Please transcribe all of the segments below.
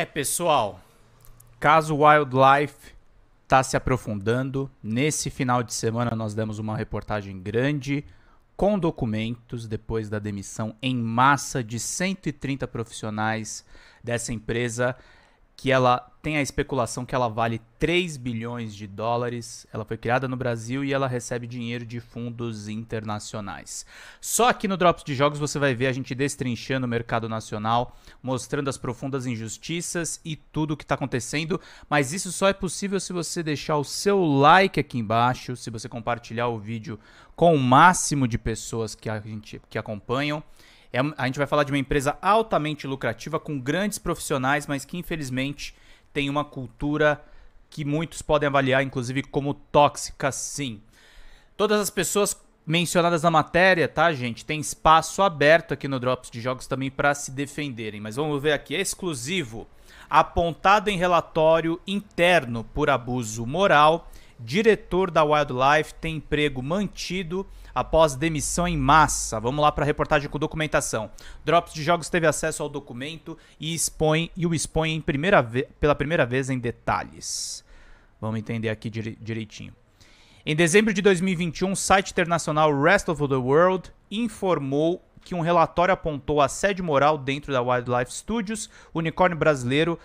É, pessoal, caso Wildlife está se aprofundando, nesse final de semana nós demos uma reportagem grande com documentos depois da demissão em massa de 130 profissionais dessa empresa que ela tem a especulação que ela vale 3 bilhões de dólares. Ela foi criada no Brasil e ela recebe dinheiro de fundos internacionais. Só aqui no Drops de Jogos você vai ver a gente destrinchando o mercado nacional, mostrando as profundas injustiças e tudo o que está acontecendo. Mas isso só é possível se você deixar o seu like aqui embaixo, se você compartilhar o vídeo com o máximo de pessoas que a gente que acompanham. É, a gente vai falar de uma empresa altamente lucrativa, com grandes profissionais, mas que infelizmente tem uma cultura que muitos podem avaliar, inclusive, como tóxica, sim. Todas as pessoas mencionadas na matéria, tá, gente? Tem espaço aberto aqui no Drops de Jogos também para se defenderem. Mas vamos ver aqui, é exclusivo. Apontado em relatório interno por abuso moral, diretor da Wildlife tem emprego mantido após demissão em massa. Vamos lá para a reportagem com documentação. Drops de Jogos teve acesso ao documento e expõe e o expõe primeira pela primeira vez em detalhes. Vamos entender aqui direitinho. Em dezembro de 2021, o site internacional Rest of the World informou que um relatório apontou assédio moral dentro da Wildlife Studios, unicórnio brasileiro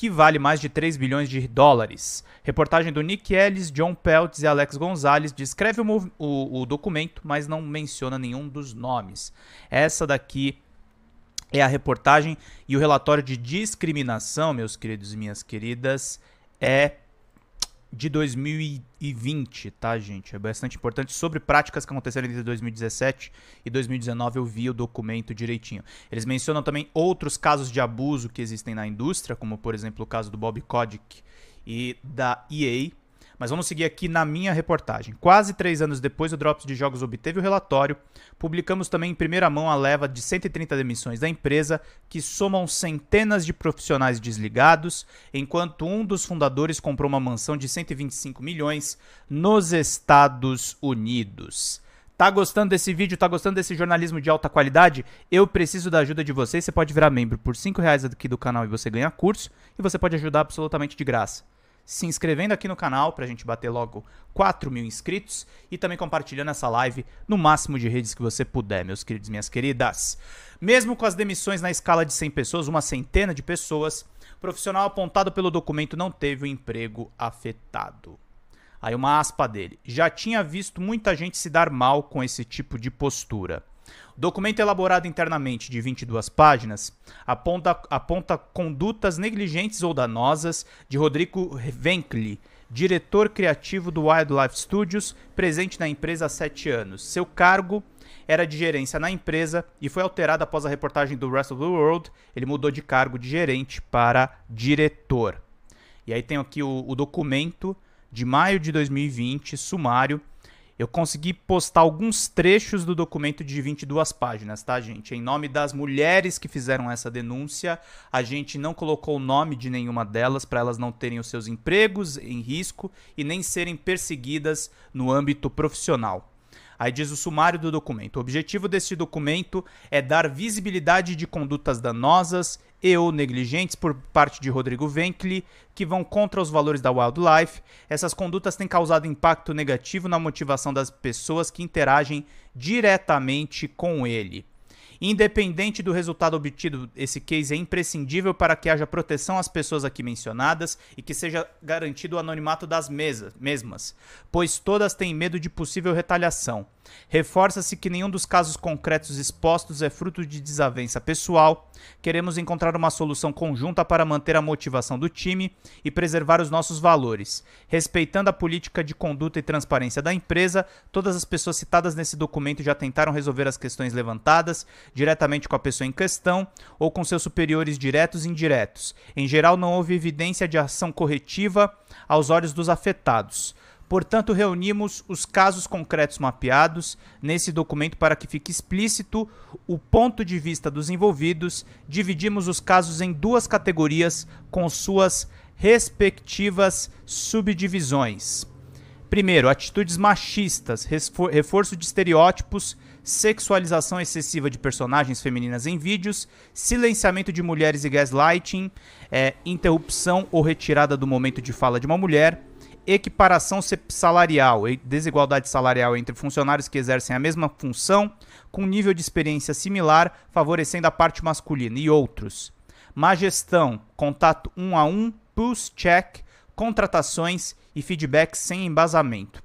que vale mais de 3 bilhões de dólares. Reportagem do Nick Ellis, John Peltz e Alex Gonzalez descreve o, o, o documento, mas não menciona nenhum dos nomes. Essa daqui é a reportagem e o relatório de discriminação, meus queridos e minhas queridas, é de 2020, tá, gente? É bastante importante. Sobre práticas que aconteceram entre 2017 e 2019, eu vi o documento direitinho. Eles mencionam também outros casos de abuso que existem na indústria, como, por exemplo, o caso do Bob Kotick e da EA, mas vamos seguir aqui na minha reportagem. Quase três anos depois, o Drops de Jogos obteve o relatório. Publicamos também em primeira mão a leva de 130 demissões da empresa, que somam centenas de profissionais desligados, enquanto um dos fundadores comprou uma mansão de 125 milhões nos Estados Unidos. Tá gostando desse vídeo? Tá gostando desse jornalismo de alta qualidade? Eu preciso da ajuda de vocês. Você pode virar membro por R$ reais aqui do canal e você ganha curso. E você pode ajudar absolutamente de graça se inscrevendo aqui no canal para a gente bater logo 4 mil inscritos e também compartilhando essa live no máximo de redes que você puder, meus queridos e minhas queridas. Mesmo com as demissões na escala de 100 pessoas, uma centena de pessoas, profissional apontado pelo documento não teve o emprego afetado. Aí uma aspa dele. Já tinha visto muita gente se dar mal com esse tipo de postura. O documento elaborado internamente de 22 páginas aponta, aponta condutas negligentes ou danosas de Rodrigo Venkli, diretor criativo do Wildlife Studios, presente na empresa há sete anos. Seu cargo era de gerência na empresa e foi alterado após a reportagem do Rest of the World. Ele mudou de cargo de gerente para diretor. E aí tem aqui o, o documento de maio de 2020, sumário, eu consegui postar alguns trechos do documento de 22 páginas, tá, gente? Em nome das mulheres que fizeram essa denúncia, a gente não colocou o nome de nenhuma delas para elas não terem os seus empregos em risco e nem serem perseguidas no âmbito profissional. Aí diz o sumário do documento. O objetivo deste documento é dar visibilidade de condutas danosas e ou negligentes por parte de Rodrigo Venkli, que vão contra os valores da wildlife. Essas condutas têm causado impacto negativo na motivação das pessoas que interagem diretamente com ele. Independente do resultado obtido, esse case é imprescindível para que haja proteção às pessoas aqui mencionadas e que seja garantido o anonimato das mesas, mesmas, pois todas têm medo de possível retaliação. Reforça-se que nenhum dos casos concretos expostos é fruto de desavença pessoal. Queremos encontrar uma solução conjunta para manter a motivação do time e preservar os nossos valores. Respeitando a política de conduta e transparência da empresa, todas as pessoas citadas nesse documento já tentaram resolver as questões levantadas diretamente com a pessoa em questão ou com seus superiores diretos e indiretos. Em geral, não houve evidência de ação corretiva aos olhos dos afetados. Portanto, reunimos os casos concretos mapeados nesse documento para que fique explícito o ponto de vista dos envolvidos. Dividimos os casos em duas categorias com suas respectivas subdivisões. Primeiro, atitudes machistas, reforço de estereótipos, sexualização excessiva de personagens femininas em vídeos, silenciamento de mulheres e gaslighting, é, interrupção ou retirada do momento de fala de uma mulher, equiparação salarial, e desigualdade salarial entre funcionários que exercem a mesma função, com nível de experiência similar, favorecendo a parte masculina, e outros. Má gestão, contato um a um, pulse check, contratações e feedback sem embasamento.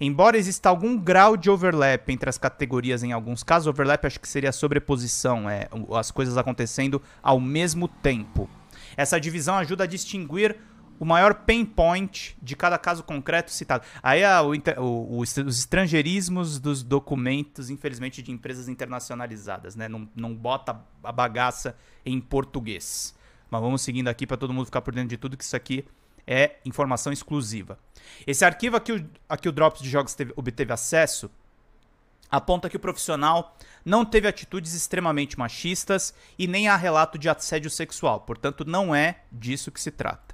Embora exista algum grau de overlap entre as categorias em alguns casos, overlap acho que seria sobreposição, é, as coisas acontecendo ao mesmo tempo. Essa divisão ajuda a distinguir o maior pain point de cada caso concreto citado. Aí a, ah, o, o, os estrangeirismos dos documentos, infelizmente, de empresas internacionalizadas, né? Não, não bota a bagaça em português. Mas vamos seguindo aqui para todo mundo ficar por dentro de tudo, que isso aqui é informação exclusiva. Esse arquivo a que o, a que o Drops de Jogos teve, obteve acesso aponta que o profissional não teve atitudes extremamente machistas e nem há relato de assédio sexual, portanto, não é disso que se trata.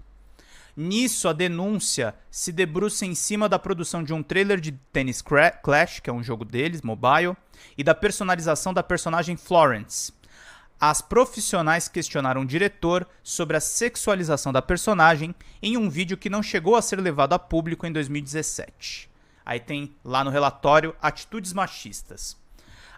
Nisso, a denúncia se debruça em cima da produção de um trailer de Tennis Clash, que é um jogo deles, mobile, e da personalização da personagem Florence. As profissionais questionaram o diretor sobre a sexualização da personagem em um vídeo que não chegou a ser levado a público em 2017. Aí tem lá no relatório atitudes machistas.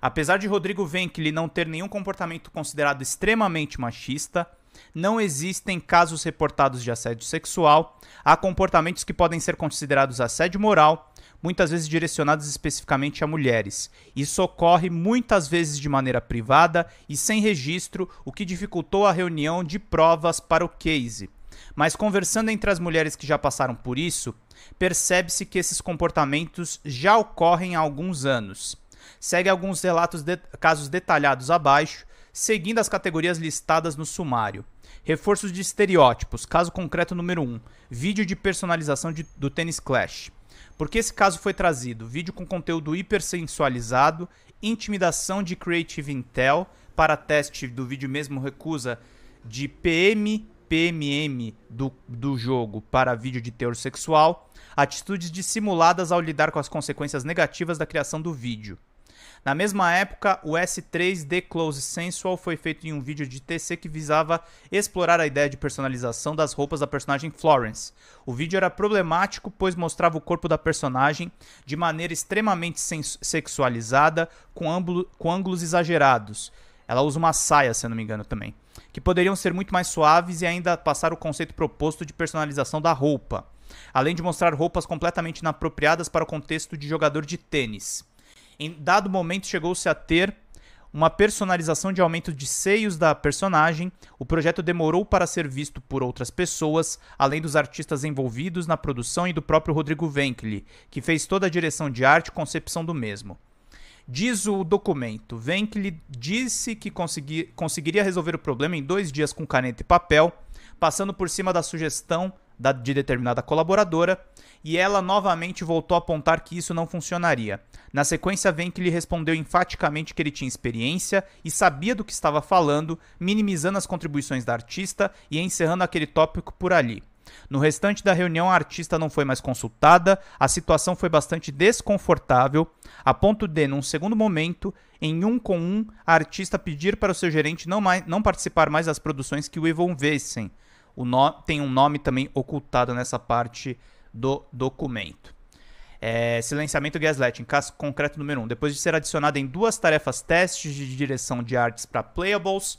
Apesar de Rodrigo Venkli não ter nenhum comportamento considerado extremamente machista, não existem casos reportados de assédio sexual. Há comportamentos que podem ser considerados assédio moral, muitas vezes direcionados especificamente a mulheres. Isso ocorre muitas vezes de maneira privada e sem registro, o que dificultou a reunião de provas para o case. Mas conversando entre as mulheres que já passaram por isso, percebe-se que esses comportamentos já ocorrem há alguns anos. Segue alguns relatos de casos detalhados abaixo seguindo as categorias listadas no sumário. Reforços de estereótipos, caso concreto número 1, vídeo de personalização de, do Tênis Clash. Por que esse caso foi trazido? Vídeo com conteúdo hipersensualizado, intimidação de Creative Intel para teste do vídeo mesmo recusa de PM PMM do, do jogo para vídeo de teor sexual, atitudes dissimuladas ao lidar com as consequências negativas da criação do vídeo. Na mesma época, o S3 d Close Sensual foi feito em um vídeo de TC que visava explorar a ideia de personalização das roupas da personagem Florence. O vídeo era problemático, pois mostrava o corpo da personagem de maneira extremamente sexualizada, com, com ângulos exagerados. Ela usa uma saia, se eu não me engano, também. Que poderiam ser muito mais suaves e ainda passar o conceito proposto de personalização da roupa. Além de mostrar roupas completamente inapropriadas para o contexto de jogador de tênis. Em dado momento, chegou-se a ter uma personalização de aumento de seios da personagem. O projeto demorou para ser visto por outras pessoas, além dos artistas envolvidos na produção e do próprio Rodrigo Venkli, que fez toda a direção de arte e concepção do mesmo. Diz o documento, Venkli disse que conseguiria resolver o problema em dois dias com caneta e papel, passando por cima da sugestão da, de determinada colaboradora, e ela novamente voltou a apontar que isso não funcionaria. Na sequência, vem que lhe respondeu enfaticamente que ele tinha experiência e sabia do que estava falando, minimizando as contribuições da artista e encerrando aquele tópico por ali. No restante da reunião, a artista não foi mais consultada, a situação foi bastante desconfortável, a ponto de, num segundo momento, em um com um, a artista pedir para o seu gerente não, mais, não participar mais das produções que o envolvessem, o no, tem um nome também ocultado nessa parte do documento. É, silenciamento gaslighting, caso concreto número 1. Um. Depois de ser adicionada em duas tarefas testes de direção de artes para playables,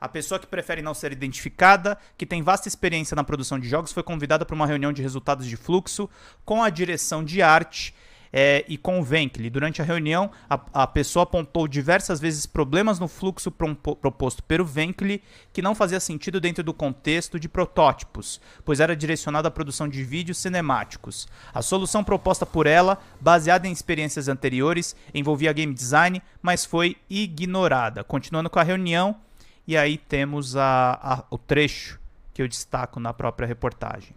a pessoa que prefere não ser identificada, que tem vasta experiência na produção de jogos, foi convidada para uma reunião de resultados de fluxo com a direção de arte é, e com Venkley. durante a reunião a, a, pessoa apontou diversas vezes problemas no fluxo proposto pelo Venkley, que não fazia sentido dentro do contexto de protótipos, pois era direcionado à produção de vídeos cinemáticos. A solução proposta por ela, baseada em experiências anteriores, envolvia game design, mas foi ignorada. Continuando com a reunião, e aí temos a, a, o trecho que eu destaco na própria reportagem.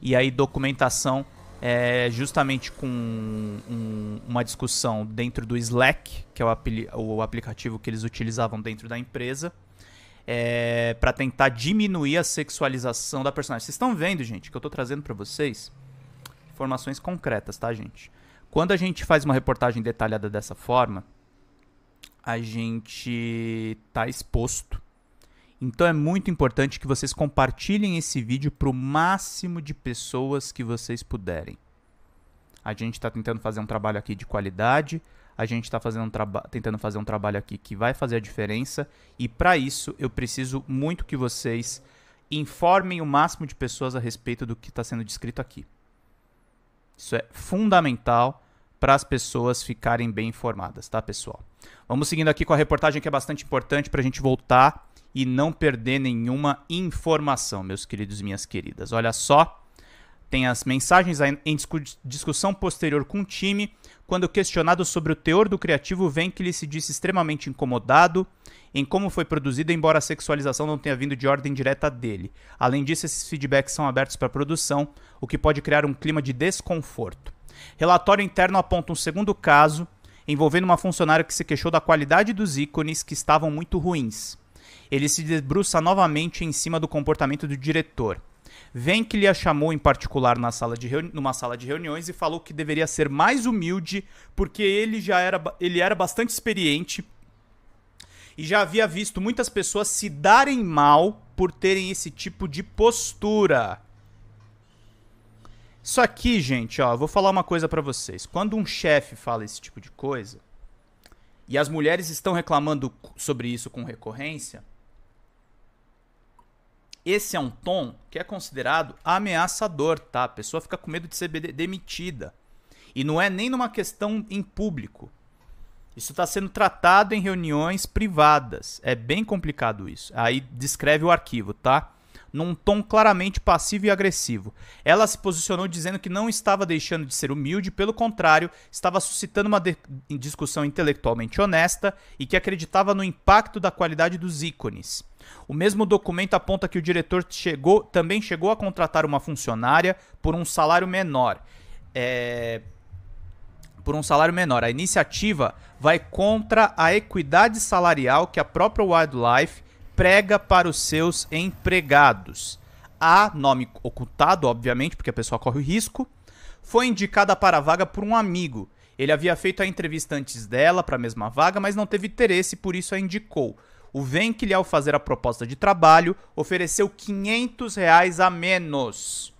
E aí, documentação é, justamente com um, uma discussão dentro do Slack, que é o, apli o aplicativo que eles utilizavam dentro da empresa, é, para tentar diminuir a sexualização da personagem. Vocês estão vendo, gente, que eu estou trazendo para vocês informações concretas, tá, gente? Quando a gente faz uma reportagem detalhada dessa forma, a gente está exposto então é muito importante que vocês compartilhem esse vídeo para o máximo de pessoas que vocês puderem. A gente está tentando fazer um trabalho aqui de qualidade, a gente está um tentando fazer um trabalho aqui que vai fazer a diferença, e para isso eu preciso muito que vocês informem o máximo de pessoas a respeito do que está sendo descrito aqui. Isso é fundamental para as pessoas ficarem bem informadas, tá, pessoal? Vamos seguindo aqui com a reportagem que é bastante importante para a gente voltar e não perder nenhuma informação, meus queridos e minhas queridas. Olha só, tem as mensagens em discussão posterior com o time. Quando questionado sobre o teor do criativo, vem que ele se disse extremamente incomodado em como foi produzido, embora a sexualização não tenha vindo de ordem direta dele. Além disso, esses feedbacks são abertos para a produção, o que pode criar um clima de desconforto. Relatório interno aponta um segundo caso envolvendo uma funcionária que se queixou da qualidade dos ícones que estavam muito ruins. Ele se debruça novamente em cima do comportamento do diretor. Vem que lhe a chamou em particular na sala de numa sala de reuniões e falou que deveria ser mais humilde porque ele já era, ele era bastante experiente e já havia visto muitas pessoas se darem mal por terem esse tipo de postura. Isso aqui, gente, ó, vou falar uma coisa para vocês. Quando um chefe fala esse tipo de coisa, e as mulheres estão reclamando sobre isso com recorrência, esse é um tom que é considerado ameaçador, tá? A pessoa fica com medo de ser demitida. E não é nem numa questão em público. Isso está sendo tratado em reuniões privadas. É bem complicado isso. Aí descreve o arquivo, tá? num tom claramente passivo e agressivo. Ela se posicionou dizendo que não estava deixando de ser humilde, pelo contrário, estava suscitando uma discussão intelectualmente honesta e que acreditava no impacto da qualidade dos ícones. O mesmo documento aponta que o diretor chegou, também chegou a contratar uma funcionária por um salário menor. É, por um salário menor. A iniciativa vai contra a equidade salarial que a própria Wildlife prega para os seus empregados. A, nome ocultado, obviamente, porque a pessoa corre o risco, foi indicada para a vaga por um amigo. Ele havia feito a entrevista antes dela para a mesma vaga, mas não teve interesse, por isso a indicou. O Venkli, ao fazer a proposta de trabalho, ofereceu 500 reais a menos,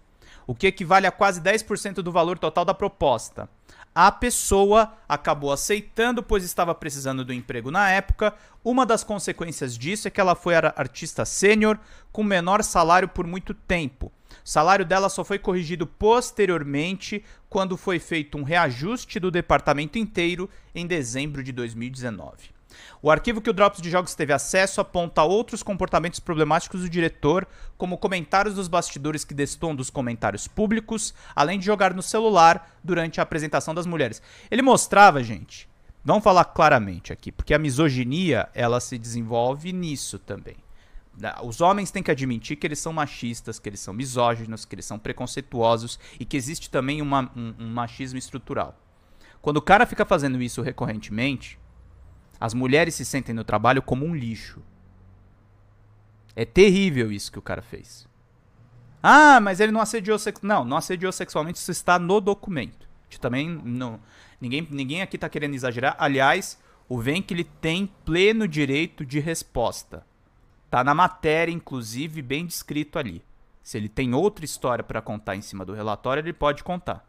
o que equivale a quase 10% do valor total da proposta. A pessoa acabou aceitando, pois estava precisando do emprego na época. Uma das consequências disso é que ela foi artista sênior com menor salário por muito tempo. O salário dela só foi corrigido posteriormente, quando foi feito um reajuste do departamento inteiro em dezembro de 2019. O arquivo que o Drops de Jogos teve acesso aponta outros comportamentos problemáticos do diretor, como comentários dos bastidores que destoam dos comentários públicos, além de jogar no celular durante a apresentação das mulheres. Ele mostrava, gente, vamos falar claramente aqui, porque a misoginia ela se desenvolve nisso também. Os homens têm que admitir que eles são machistas, que eles são misóginos, que eles são preconceituosos e que existe também uma, um, um machismo estrutural. Quando o cara fica fazendo isso recorrentemente, as mulheres se sentem no trabalho como um lixo. É terrível isso que o cara fez. Ah, mas ele não assediou sexualmente. Não, não assediou sexualmente, isso está no documento. A também não. Ninguém, ninguém aqui está querendo exagerar. Aliás, o Vem que ele tem pleno direito de resposta. Tá na matéria, inclusive, bem descrito ali. Se ele tem outra história para contar em cima do relatório, ele pode contar.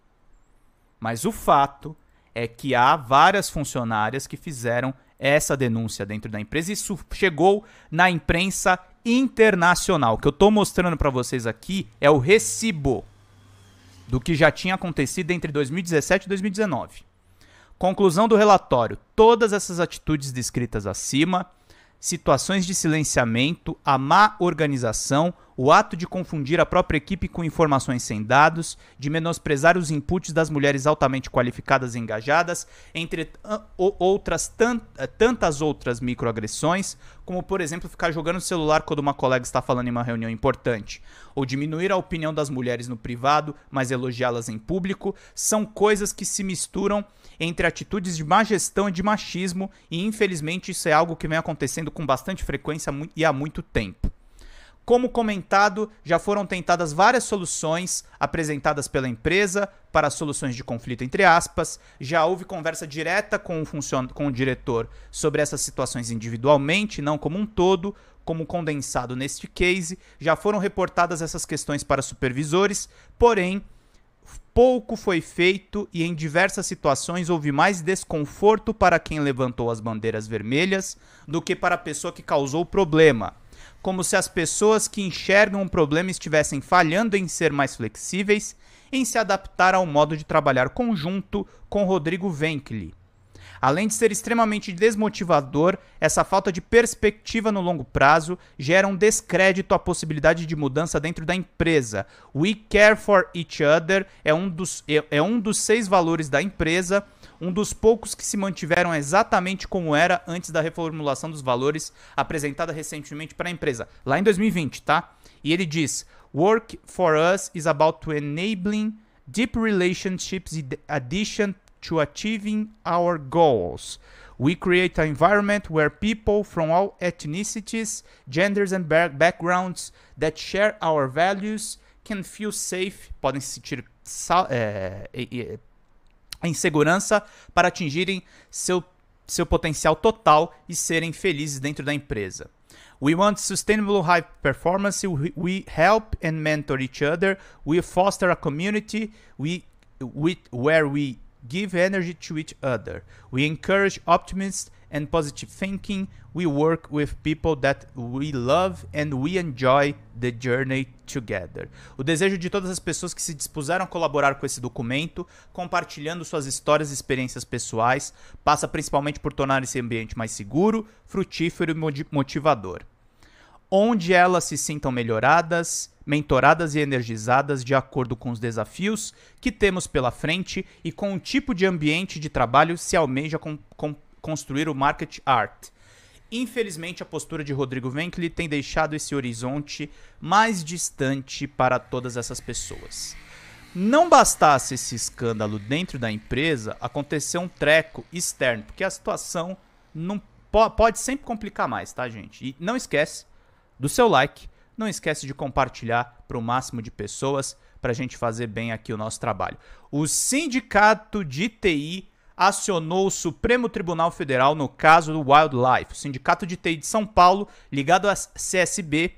Mas o fato é que há várias funcionárias que fizeram essa denúncia dentro da empresa. Isso chegou na imprensa internacional. O que eu estou mostrando para vocês aqui é o recibo do que já tinha acontecido entre 2017 e 2019. Conclusão do relatório: todas essas atitudes descritas acima, situações de silenciamento, a má organização, o ato de confundir a própria equipe com informações sem dados, de menosprezar os inputs das mulheres altamente qualificadas e engajadas, entre outras eh, tantas outras microagressões, como por exemplo ficar jogando o celular quando uma colega está falando em uma reunião importante, ou diminuir a opinião das mulheres no privado, mas elogiá-las em público, são coisas que se misturam entre atitudes de má gestão e de machismo, e infelizmente isso é algo que vem acontecendo com bastante frequência e há muito tempo. Como comentado, já foram tentadas várias soluções apresentadas pela empresa para soluções de conflito entre aspas, já houve conversa direta com o, funcion... com o diretor sobre essas situações individualmente, não como um todo, como condensado neste case, já foram reportadas essas questões para supervisores, porém pouco foi feito e em diversas situações houve mais desconforto para quem levantou as bandeiras vermelhas do que para a pessoa que causou o problema como se as pessoas que enxergam um problema estivessem falhando em ser mais flexíveis, em se adaptar ao modo de trabalhar conjunto com Rodrigo Venkli. Além de ser extremamente desmotivador, essa falta de perspectiva no longo prazo gera um descrédito à possibilidade de mudança dentro da empresa. We Care for Each Other é um dos, é, é um dos seis valores da empresa um dos poucos que se mantiveram exatamente como era antes da reformulação dos valores apresentada recentemente para a empresa, lá em 2020, tá? E ele diz: Work for us is about to enabling deep relationships in addition to achieving our goals. We create an environment where people from all ethnicities, genders and backgrounds that share our values can feel safe, podem se sentir é, em segurança para atingirem seu, seu potencial total e serem felizes dentro da empresa. We want sustainable high performance. We help and mentor each other. We foster a community we, we, where we give energy to each other. We encourage optimists and positive thinking, we work with people that we love and we enjoy the journey together. O desejo de todas as pessoas que se dispuseram a colaborar com esse documento, compartilhando suas histórias e experiências pessoais, passa principalmente por tornar esse ambiente mais seguro, frutífero e motivador onde elas se sintam melhoradas, mentoradas e energizadas de acordo com os desafios que temos pela frente e com o tipo de ambiente de trabalho se almeja com, com, construir o market art. Infelizmente, a postura de Rodrigo Venkli tem deixado esse horizonte mais distante para todas essas pessoas. Não bastasse esse escândalo dentro da empresa, aconteceu um treco externo, porque a situação não pode sempre complicar mais, tá, gente? E não esquece do seu like, não esquece de compartilhar para o máximo de pessoas para a gente fazer bem aqui o nosso trabalho. O sindicato de TI acionou o Supremo Tribunal Federal no caso do Wildlife. O Sindicato de TI de São Paulo, ligado à CSB,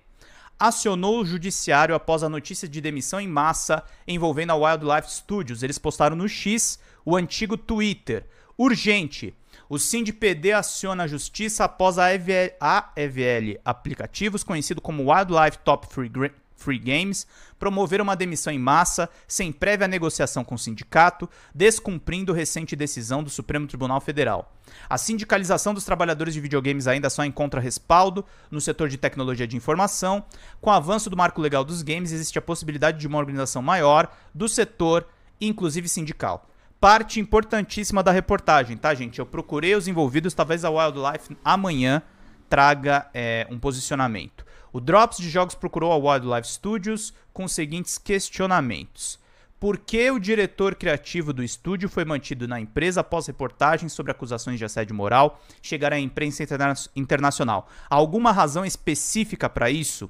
acionou o judiciário após a notícia de demissão em massa envolvendo a Wildlife Studios. Eles postaram no X, o antigo Twitter. Urgente. O SINDPD aciona a justiça após a EVL, a EVL aplicativos, conhecido como Wildlife Top Free, Free Games, promover uma demissão em massa, sem prévia negociação com o sindicato, descumprindo recente decisão do Supremo Tribunal Federal. A sindicalização dos trabalhadores de videogames ainda só encontra respaldo no setor de tecnologia de informação. Com o avanço do marco legal dos games, existe a possibilidade de uma organização maior do setor, inclusive sindical. Parte importantíssima da reportagem, tá, gente? Eu procurei os envolvidos, talvez a Wildlife amanhã traga é, um posicionamento. O Drops de Jogos procurou a Wildlife Studios com os seguintes questionamentos. Por que o diretor criativo do estúdio foi mantido na empresa após reportagens sobre acusações de assédio moral chegar à imprensa interna internacional? Há alguma razão específica para isso?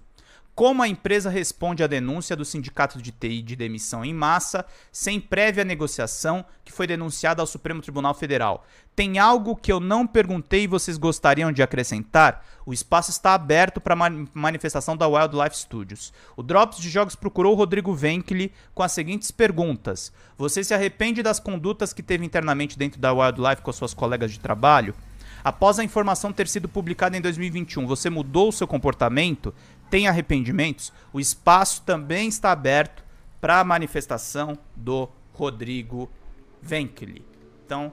como a empresa responde à denúncia do sindicato de TI de demissão em massa, sem prévia negociação, que foi denunciada ao Supremo Tribunal Federal. Tem algo que eu não perguntei e vocês gostariam de acrescentar? O espaço está aberto para a manifestação da Wildlife Studios. O Drops de Jogos procurou o Rodrigo Venkli com as seguintes perguntas: Você se arrepende das condutas que teve internamente dentro da Wildlife com suas colegas de trabalho? Após a informação ter sido publicada em 2021, você mudou o seu comportamento? tem arrependimentos, o espaço também está aberto para a manifestação do Rodrigo Venkli. Então,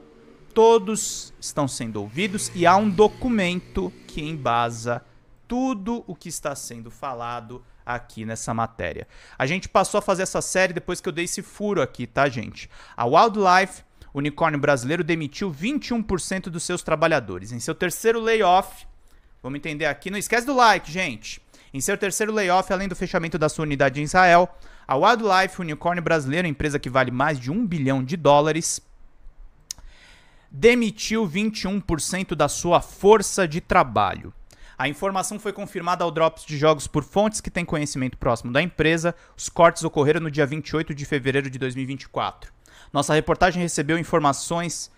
todos estão sendo ouvidos e há um documento que embasa tudo o que está sendo falado aqui nessa matéria. A gente passou a fazer essa série depois que eu dei esse furo aqui, tá, gente? A Wildlife, unicórnio brasileiro, demitiu 21% dos seus trabalhadores. Em seu terceiro layoff, vamos entender aqui, não esquece do like, gente. Em seu terceiro layoff, além do fechamento da sua unidade em Israel, a Wildlife, unicórnio brasileiro, empresa que vale mais de um bilhão de dólares, demitiu 21% da sua força de trabalho. A informação foi confirmada ao Drops de Jogos por fontes que têm conhecimento próximo da empresa. Os cortes ocorreram no dia 28 de fevereiro de 2024. Nossa reportagem recebeu informações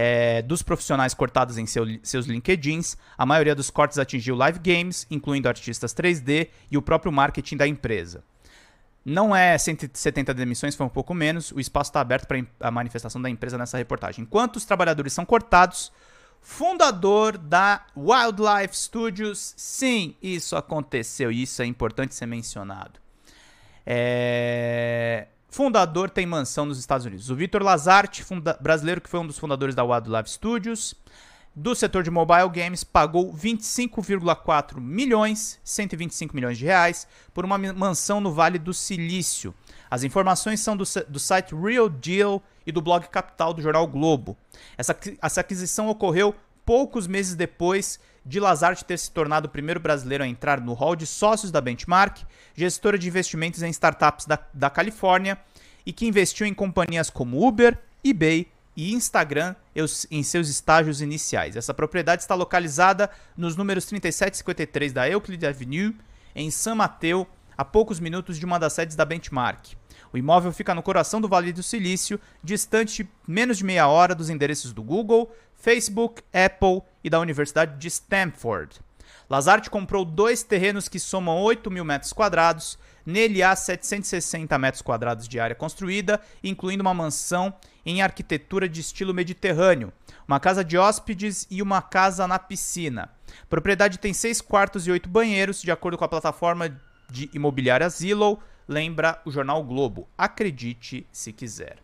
é, dos profissionais cortados em seu, seus LinkedIns, a maioria dos cortes atingiu live games, incluindo artistas 3D e o próprio marketing da empresa. Não é 170 demissões, foi um pouco menos. O espaço está aberto para a manifestação da empresa nessa reportagem. Enquanto os trabalhadores são cortados, fundador da Wildlife Studios, sim, isso aconteceu. Isso é importante ser mencionado. É... Fundador tem mansão nos Estados Unidos. O Vitor Lazarte, brasileiro que foi um dos fundadores da Wildlife Studios, do setor de mobile games, pagou 25,4 milhões, 125 milhões de reais, por uma mansão no Vale do Silício. As informações são do, do site Real Deal e do blog Capital do jornal Globo. Essa, essa aquisição ocorreu poucos meses depois de Lazarte ter se tornado o primeiro brasileiro a entrar no hall de sócios da Benchmark, gestora de investimentos em startups da, da Califórnia, e que investiu em companhias como Uber, eBay e Instagram em seus estágios iniciais. Essa propriedade está localizada nos números 37 e 53 da Euclid Avenue, em San Mateo, a poucos minutos de uma das sedes da Benchmark. O imóvel fica no coração do Vale do Silício, distante menos de meia hora dos endereços do Google, Facebook, Apple e da Universidade de Stanford. Lazarte comprou dois terrenos que somam 8 mil metros quadrados. Nele há 760 metros quadrados de área construída, incluindo uma mansão em arquitetura de estilo mediterrâneo, uma casa de hóspedes e uma casa na piscina. A propriedade tem seis quartos e oito banheiros, de acordo com a plataforma de imobiliária Zillow, lembra o jornal Globo. Acredite se quiser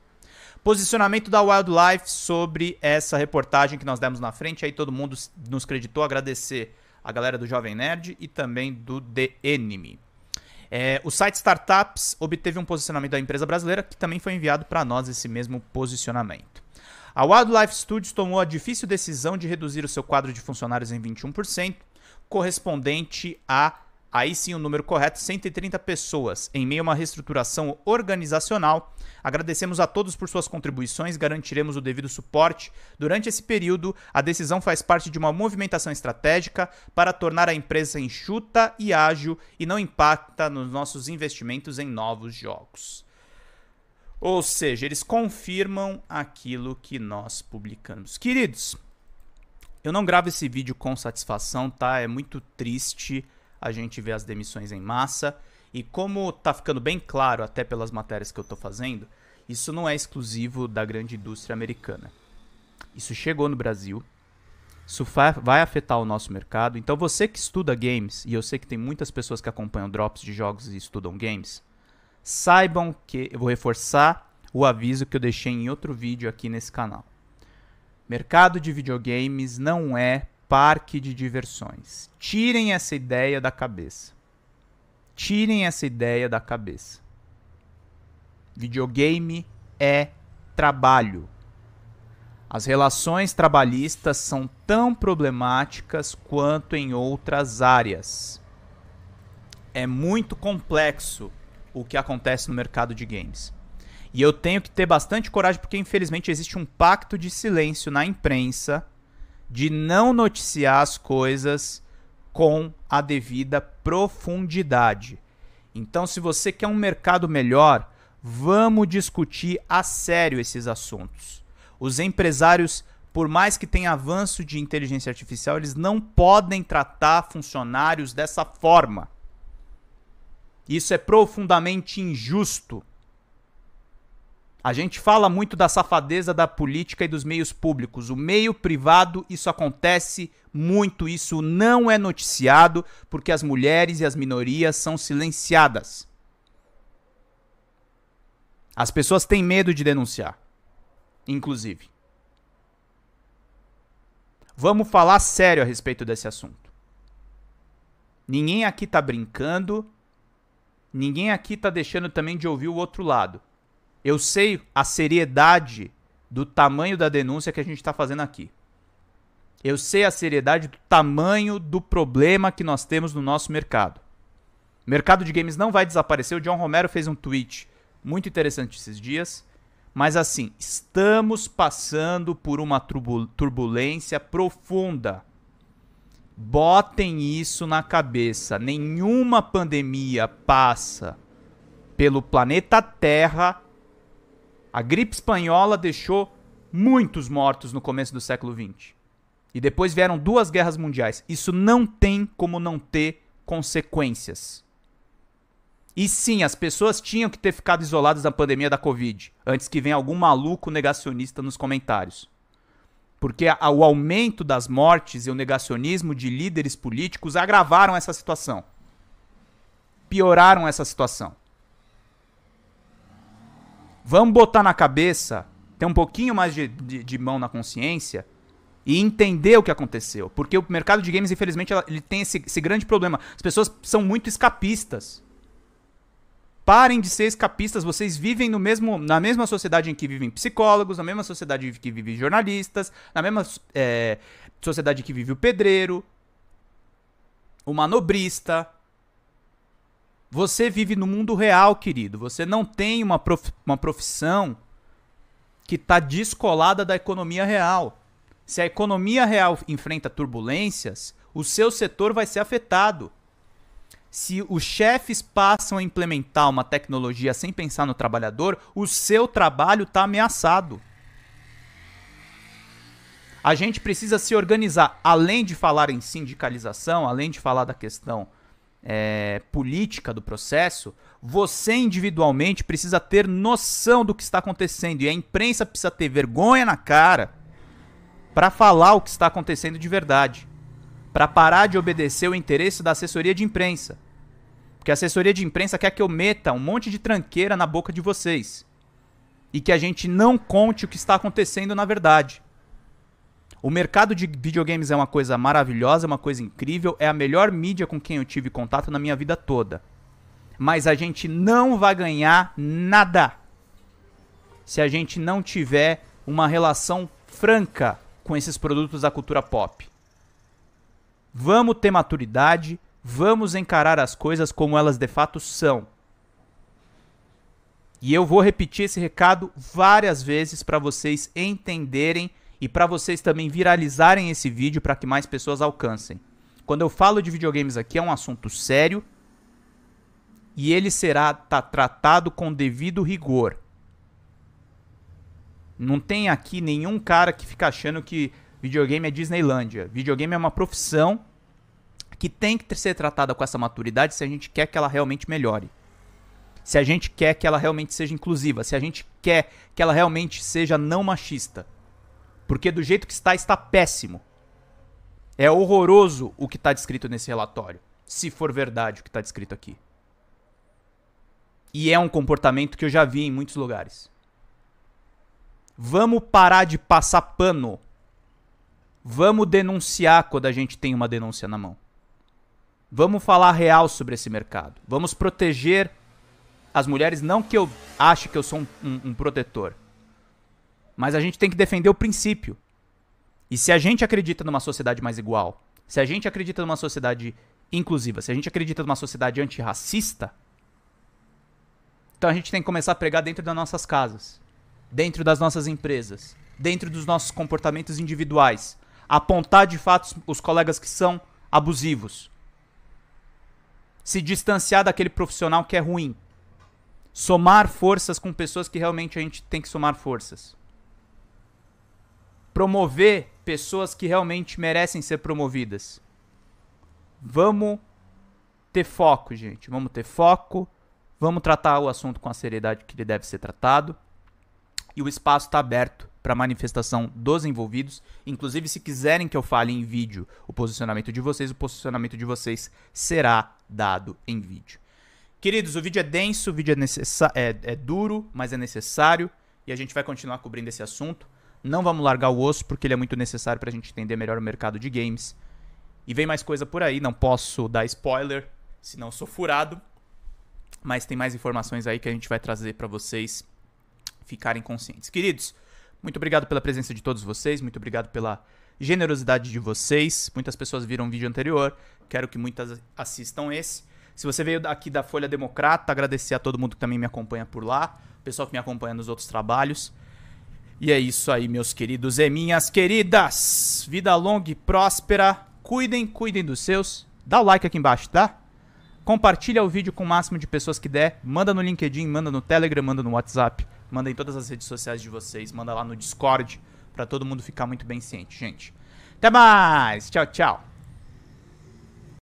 posicionamento da Wildlife sobre essa reportagem que nós demos na frente. Aí todo mundo nos creditou, agradecer a galera do Jovem Nerd e também do The Enemy. É, o site Startups obteve um posicionamento da empresa brasileira que também foi enviado para nós esse mesmo posicionamento. A Wildlife Studios tomou a difícil decisão de reduzir o seu quadro de funcionários em 21%, correspondente a aí sim o número correto, 130 pessoas, em meio a uma reestruturação organizacional. Agradecemos a todos por suas contribuições, garantiremos o devido suporte. Durante esse período, a decisão faz parte de uma movimentação estratégica para tornar a empresa enxuta e ágil e não impacta nos nossos investimentos em novos jogos. Ou seja, eles confirmam aquilo que nós publicamos. Queridos, eu não gravo esse vídeo com satisfação, tá? É muito triste a gente vê as demissões em massa. E como tá ficando bem claro, até pelas matérias que eu tô fazendo, isso não é exclusivo da grande indústria americana. Isso chegou no Brasil, isso vai afetar o nosso mercado. Então você que estuda games, e eu sei que tem muitas pessoas que acompanham drops de jogos e estudam games, saibam que eu vou reforçar o aviso que eu deixei em outro vídeo aqui nesse canal. Mercado de videogames não é parque de diversões. Tirem essa ideia da cabeça. Tirem essa ideia da cabeça. Videogame é trabalho. As relações trabalhistas são tão problemáticas quanto em outras áreas. É muito complexo o que acontece no mercado de games. E eu tenho que ter bastante coragem porque infelizmente existe um pacto de silêncio na imprensa de não noticiar as coisas com a devida profundidade. Então, se você quer um mercado melhor, vamos discutir a sério esses assuntos. Os empresários, por mais que tenham avanço de inteligência artificial, eles não podem tratar funcionários dessa forma. Isso é profundamente injusto. A gente fala muito da safadeza da política e dos meios públicos. O meio privado, isso acontece muito, isso não é noticiado, porque as mulheres e as minorias são silenciadas. As pessoas têm medo de denunciar, inclusive. Vamos falar sério a respeito desse assunto. Ninguém aqui tá brincando, ninguém aqui tá deixando também de ouvir o outro lado. Eu sei a seriedade do tamanho da denúncia que a gente está fazendo aqui. Eu sei a seriedade do tamanho do problema que nós temos no nosso mercado. O mercado de games não vai desaparecer. O John Romero fez um tweet muito interessante esses dias. Mas assim, estamos passando por uma turbulência profunda. Botem isso na cabeça. Nenhuma pandemia passa pelo planeta Terra a gripe espanhola deixou muitos mortos no começo do século XX. E depois vieram duas guerras mundiais. Isso não tem como não ter consequências. E sim, as pessoas tinham que ter ficado isoladas na pandemia da Covid, antes que venha algum maluco negacionista nos comentários. Porque o aumento das mortes e o negacionismo de líderes políticos agravaram essa situação. Pioraram essa situação. Vamos botar na cabeça, ter um pouquinho mais de, de, de mão na consciência e entender o que aconteceu. Porque o mercado de games, infelizmente, ele tem esse, esse grande problema. As pessoas são muito escapistas. Parem de ser escapistas, vocês vivem no mesmo, na mesma sociedade em que vivem psicólogos, na mesma sociedade em que vivem jornalistas, na mesma é, sociedade em que vive o pedreiro, o manobrista, você vive no mundo real, querido. Você não tem uma, prof... uma profissão que está descolada da economia real. Se a economia real enfrenta turbulências, o seu setor vai ser afetado. Se os chefes passam a implementar uma tecnologia sem pensar no trabalhador, o seu trabalho está ameaçado. A gente precisa se organizar. Além de falar em sindicalização, além de falar da questão é, política do processo, você individualmente precisa ter noção do que está acontecendo e a imprensa precisa ter vergonha na cara para falar o que está acontecendo de verdade, para parar de obedecer o interesse da assessoria de imprensa. Porque a assessoria de imprensa quer que eu meta um monte de tranqueira na boca de vocês e que a gente não conte o que está acontecendo na verdade. O mercado de videogames é uma coisa maravilhosa, é uma coisa incrível, é a melhor mídia com quem eu tive contato na minha vida toda. Mas a gente não vai ganhar nada se a gente não tiver uma relação franca com esses produtos da cultura pop. Vamos ter maturidade, vamos encarar as coisas como elas de fato são. E eu vou repetir esse recado várias vezes para vocês entenderem e para vocês também viralizarem esse vídeo para que mais pessoas alcancem. Quando eu falo de videogames aqui, é um assunto sério e ele será tá, tratado com devido rigor. Não tem aqui nenhum cara que fica achando que videogame é Disneylândia. Videogame é uma profissão que tem que ser tratada com essa maturidade se a gente quer que ela realmente melhore. Se a gente quer que ela realmente seja inclusiva, se a gente quer que ela realmente seja não machista. Porque do jeito que está, está péssimo. É horroroso o que está descrito nesse relatório, se for verdade o que está descrito aqui. E é um comportamento que eu já vi em muitos lugares. Vamos parar de passar pano. Vamos denunciar quando a gente tem uma denúncia na mão. Vamos falar real sobre esse mercado. Vamos proteger as mulheres. Não que eu ache que eu sou um, um, um protetor mas a gente tem que defender o princípio. E se a gente acredita numa sociedade mais igual, se a gente acredita numa sociedade inclusiva, se a gente acredita numa sociedade antirracista, então a gente tem que começar a pregar dentro das nossas casas, dentro das nossas empresas, dentro dos nossos comportamentos individuais, apontar de fato os colegas que são abusivos, se distanciar daquele profissional que é ruim, somar forças com pessoas que realmente a gente tem que somar forças promover pessoas que realmente merecem ser promovidas. Vamos ter foco, gente. Vamos ter foco. Vamos tratar o assunto com a seriedade que ele deve ser tratado. E o espaço está aberto para manifestação dos envolvidos. Inclusive, se quiserem que eu fale em vídeo o posicionamento de vocês, o posicionamento de vocês será dado em vídeo. Queridos, o vídeo é denso, o vídeo é, é, é duro, mas é necessário. E a gente vai continuar cobrindo esse assunto. Não vamos largar o osso, porque ele é muito necessário para a gente entender melhor o mercado de games. E vem mais coisa por aí, não posso dar spoiler, senão sou furado. Mas tem mais informações aí que a gente vai trazer para vocês ficarem conscientes. Queridos, muito obrigado pela presença de todos vocês, muito obrigado pela generosidade de vocês. Muitas pessoas viram o vídeo anterior, quero que muitas assistam esse. Se você veio aqui da Folha Democrata, agradecer a todo mundo que também me acompanha por lá, pessoal que me acompanha nos outros trabalhos. E é isso aí, meus queridos e minhas queridas. Vida longa e próspera. Cuidem, cuidem dos seus. Dá o like aqui embaixo, tá? Compartilha o vídeo com o máximo de pessoas que der. Manda no LinkedIn, manda no Telegram, manda no WhatsApp. Manda em todas as redes sociais de vocês. Manda lá no Discord, para todo mundo ficar muito bem ciente, gente. Até mais. Tchau, tchau.